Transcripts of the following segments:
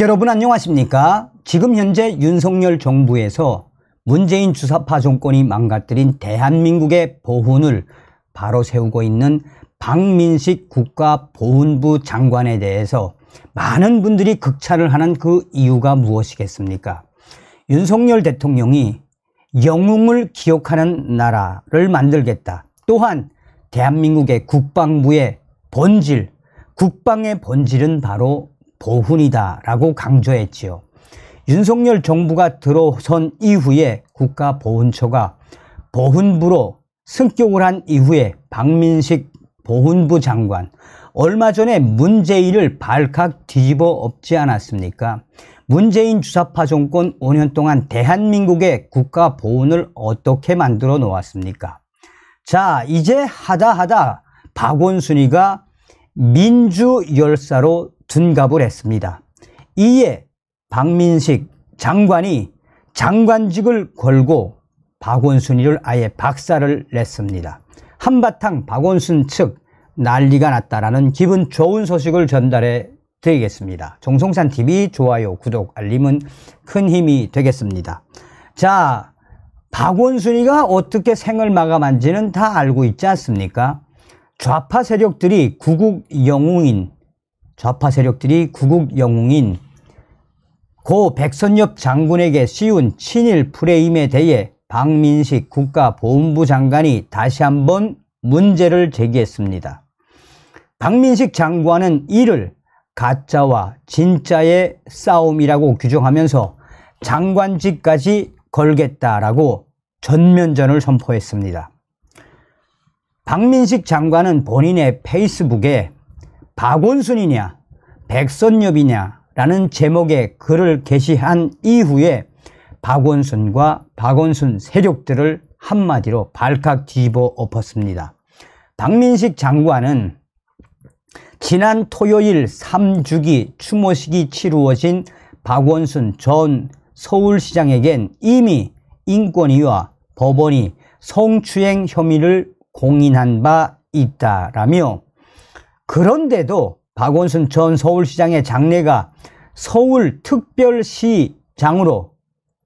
여러분 안녕하십니까? 지금 현재 윤석열 정부에서 문재인 주사파 정권이 망가뜨린 대한민국의 보훈을 바로 세우고 있는 박민식 국가보훈부 장관에 대해서 많은 분들이 극찬을 하는 그 이유가 무엇이겠습니까? 윤석열 대통령이 영웅을 기억하는 나라를 만들겠다. 또한 대한민국의 국방부의 본질, 국방의 본질은 바로 보훈이다라고 강조했지요. 윤석열 정부가 들어선 이후에 국가보훈처가 보훈부로 승격을 한 이후에 박민식 보훈부 장관 얼마 전에 문재인을 발칵 뒤집어 엎지 않았습니까? 문재인 주사파 정권 5년 동안 대한민국의 국가 보훈을 어떻게 만들어 놓았습니까? 자 이제 하다하다 박원순이가 민주 열사로 둔갑을 했습니다. 이에 박민식 장관이 장관직을 걸고 박원순이를 아예 박살을 냈습니다. 한바탕 박원순 측 난리가 났다라는 기분 좋은 소식을 전달해 드리겠습니다. 종성산 TV 좋아요, 구독, 알림은 큰 힘이 되겠습니다. 자, 박원순이가 어떻게 생을 마감한지는 다 알고 있지 않습니까? 좌파 세력들이 구국 영웅인 좌파 세력들이 구국 영웅인 고 백선엽 장군에게 씌운 친일 프레임에 대해 박민식 국가보훈부 장관이 다시 한번 문제를 제기했습니다. 박민식 장관은 이를 가짜와 진짜의 싸움이라고 규정하면서 장관직까지 걸겠다라고 전면전을 선포했습니다. 박민식 장관은 본인의 페이스북에 박원순이냐 백선엽이냐 라는 제목의 글을 게시한 이후에 박원순과 박원순 세력들을 한마디로 발칵 뒤집어 엎었습니다. 박민식 장관은 지난 토요일 3주기 추모식이 치루어진 박원순 전 서울시장에겐 이미 인권위와 법원이 성추행 혐의를 공인한 바 있다라며 그런데도 박원순 전 서울시장의 장례가 서울특별시장으로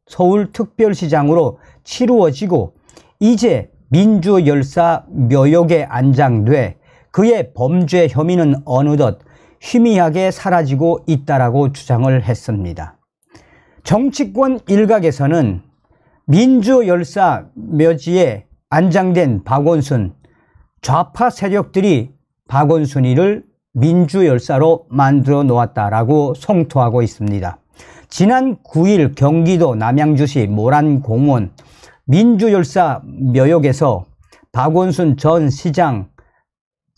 서울특별시장으로 치루어지고 이제 민주열사 묘역에 안장돼 그의 범죄 혐의는 어느덧 희미하게 사라지고 있다라고 주장을 했습니다. 정치권 일각에서는 민주열사 묘지에 안장된 박원순 좌파 세력들이 박원순이를 민주열사로 만들어 놓았다라고 성토하고 있습니다. 지난 9일 경기도 남양주시 모란공원 민주열사 묘역에서 박원순 전 시장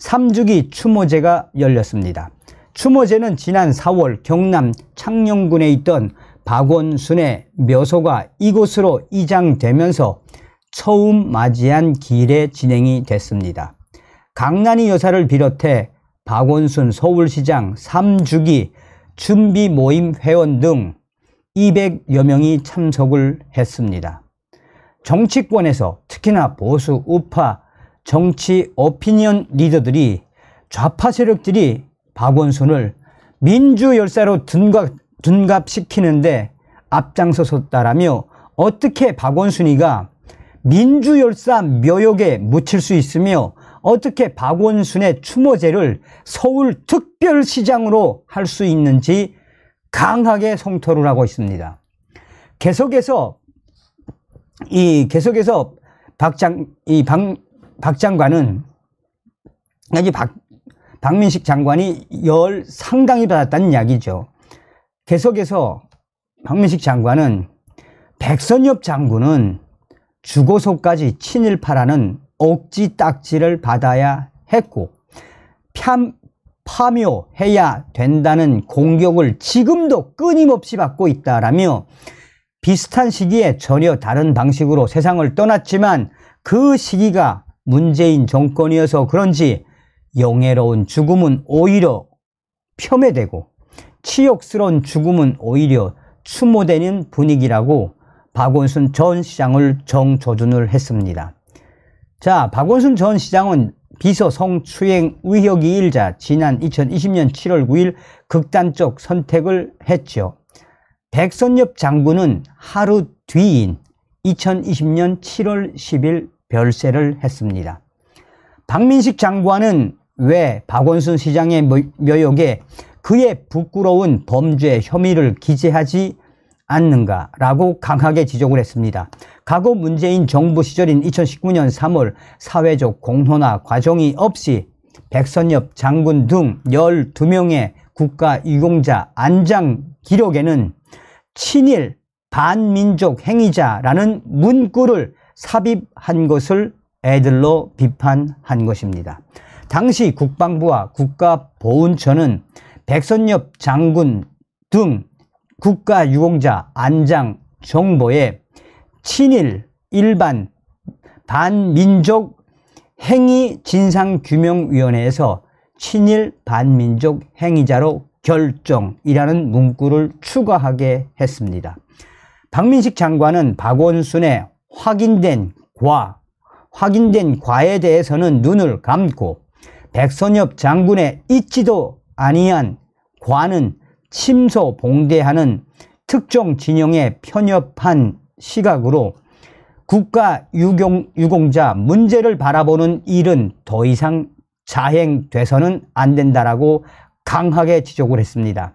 3주기 추모제가 열렸습니다. 추모제는 지난 4월 경남 창녕군에 있던 박원순의 묘소가 이곳으로 이장되면서 처음 맞이한 길에 진행이 됐습니다. 강난이 여사를 비롯해 박원순 서울시장 3주기 준비 모임 회원 등 200여 명이 참석을 했습니다. 정치권에서 특히나 보수 우파 정치 오피니언 리더들이 좌파 세력들이 박원순을 민주 열사로 둔갑, 둔갑시키는데 앞장서섰다라며 어떻게 박원순이가 민주열사 묘역에 묻힐 수 있으며 어떻게 박원순의 추모제를 서울특별시장으로 할 수 있는지 강하게 성토를 하고 있습니다. 계속해서 이 계속해서 박장 이 박 박장관은 아니 박 박민식 장관이 열 상당히 받았다는 이야기죠. 계속해서 박민식 장관은 백선엽 장군은 주고서까지 친일파라는 억지딱지를 받아야 했고 팜, 파묘해야 된다는 공격을 지금도 끊임없이 받고 있다라며 비슷한 시기에 전혀 다른 방식으로 세상을 떠났지만 그 시기가 문재인 정권이어서 그런지 영예로운 죽음은 오히려 폄훼되고 치욕스러운 죽음은 오히려 추모되는 분위기라고 박원순 전 시장을 정조준을 했습니다. 자, 박원순 전 시장은 비서 성추행 의혹 2일자 지난 2020년 7월 9일 극단적 선택을 했죠. 백선엽 장군은 하루 뒤인 2020년 7월 10일 별세를 했습니다. 박민식 장관은 왜 박원순 시장의 묘역에 그의 부끄러운 범죄 혐의를 기재하지 않는가라고 강하게 지적을 했습니다. 과거 문재인 정부 시절인 2019년 3월 사회적 공론화 과정이 없이 백선엽 장군 등 12명의 국가 유공자 안장 기록에는 친일 반민족 행위자라는 문구를 삽입한 것을 애들로 비판한 것입니다. 당시 국방부와 국가보훈처는 백선엽 장군 등 국가 유공자 안장 정보에 친일 일반 반민족 행위 진상규명위원회에서 친일 반민족 행위자로 결정이라는 문구를 추가하게 했습니다. 박민식 장관은 박원순의 확인된 과, 확인된 과에 대해서는 눈을 감고 백선엽 장군의 잊지도 아니한 과는 침소 봉대하는 특정 진영에 편협한 시각으로 국가 유공, 유공자 문제를 바라보는 일은 더 이상 자행돼서는 안 된다라고 강하게 지적을 했습니다.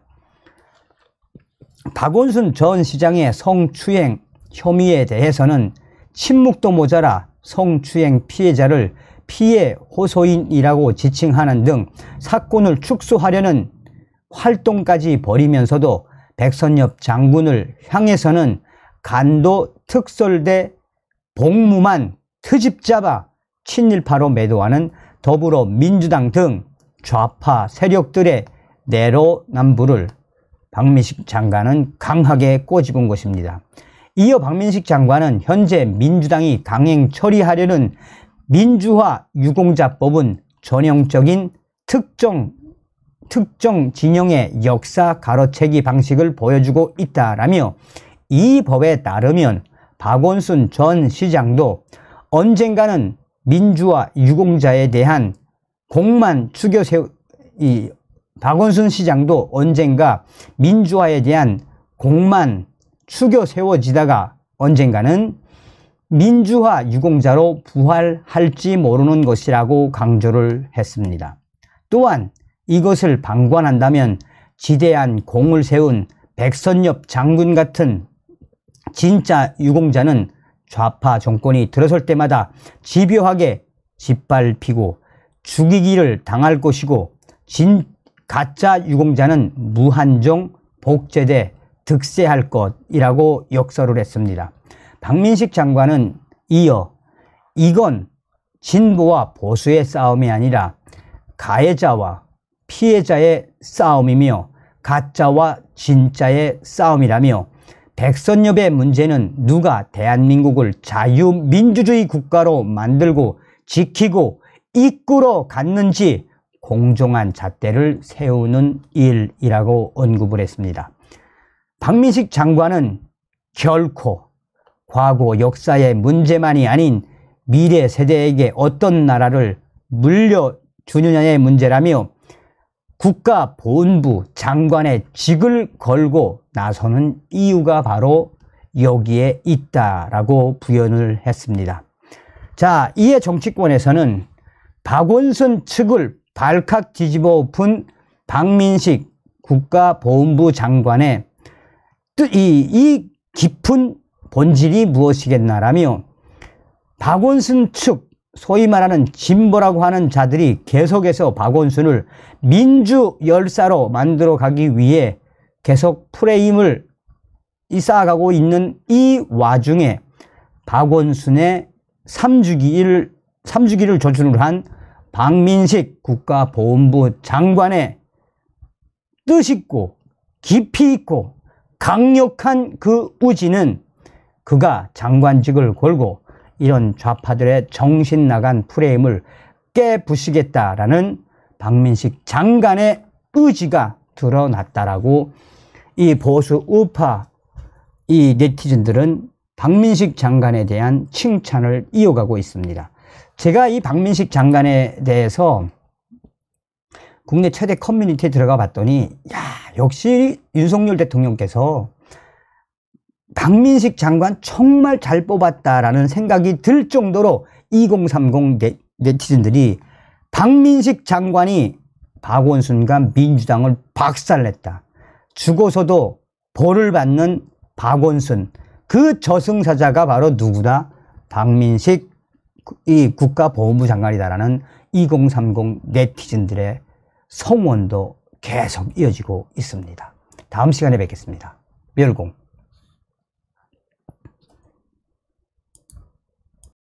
박원순 전 시장의 성추행 혐의에 대해서는 침묵도 모자라 성추행 피해자를 피해 호소인이라고 지칭하는 등 사건을 축소하려는 활동까지 벌이면서도 백선엽 장군을 향해서는 간도 특설대 복무만 트집 잡아 친일파로 매도하는 더불어민주당 등 좌파 세력들의 내로남불을 박민식 장관은 강하게 꼬집은 것입니다. 이어 박민식 장관은 현재 민주당이 강행 처리하려는 민주화 유공자법은 전형적인 특정 특정 진영의 역사 가로채기 방식을 보여주고 있다라며 이 법에 따르면 박원순 전 시장도 언젠가는 민주화 유공자에 대한 공만 추겨 세우 이 박원순 시장도 언젠가 민주화에 대한 공만 추겨 세워지다가 언젠가는 민주화 유공자로 부활할지 모르는 것이라고 강조를 했습니다. 또한 이것을 방관한다면 지대한 공을 세운 백선엽 장군 같은 진짜 유공자는 좌파 정권이 들어설 때마다 집요하게 짓밟히고 죽이기를 당할 것이고 진 가짜 유공자는 무한정 복제돼 득세할 것이라고 역설을 했습니다. 박민식 장관은 이어 이건 진보와 보수의 싸움이 아니라 가해자와 피해자의 싸움이며 가짜와 진짜의 싸움이라며 백선엽의 문제는 누가 대한민국을 자유민주주의 국가로 만들고 지키고 이끌어 갔는지 공정한 잣대를 세우는 일이라고 언급을 했습니다. 박민식 장관은 결코 과거 역사의 문제만이 아닌 미래 세대에게 어떤 나라를 물려주느냐의 문제라며 국가보훈부 장관의 직을 걸고 나서는 이유가 바로 여기에 있다라고 부연을 했습니다. 자, 이에 정치권에서는 박원순 측을 발칵 뒤집어 엎은 박민식 국가보훈부 장관의 이, 이 깊은 본질이 무엇이겠나라며 박원순 측 소위 말하는 진보라고 하는 자들이 계속해서 박원순을 민주 열사로 만들어 가기 위해 계속 프레임을 이사가고 있는 이 와중에 박원순의 3주기를, 3주기를 조준으로 한 박민식 국가보훈부 장관의 뜻있고 깊이 있고 강력한 그 우지는 그가 장관직을 걸고 이런 좌파들의 정신 나간 프레임을 깨부시겠다라는 박민식 장관의 의지가 드러났다라고 이 보수 우파 이 네티즌들은 박민식 장관에 대한 칭찬을 이어가고 있습니다. 제가 이 박민식 장관에 대해서 국내 최대 커뮤니티에 들어가 봤더니 야 역시 윤석열 대통령께서 박민식 장관 정말 잘 뽑았다라는 생각이 들 정도로 2030 네, 네티즌들이 박민식 장관이 박원순과 민주당을 박살냈다. 죽어서도 벌을 받는 박원순 그 저승사자가 바로 누구다? 박민식 이 국가보훈부 장관이다라는 2030 네티즌들의 성원도 계속 이어지고 있습니다. 다음 시간에 뵙겠습니다. 멸공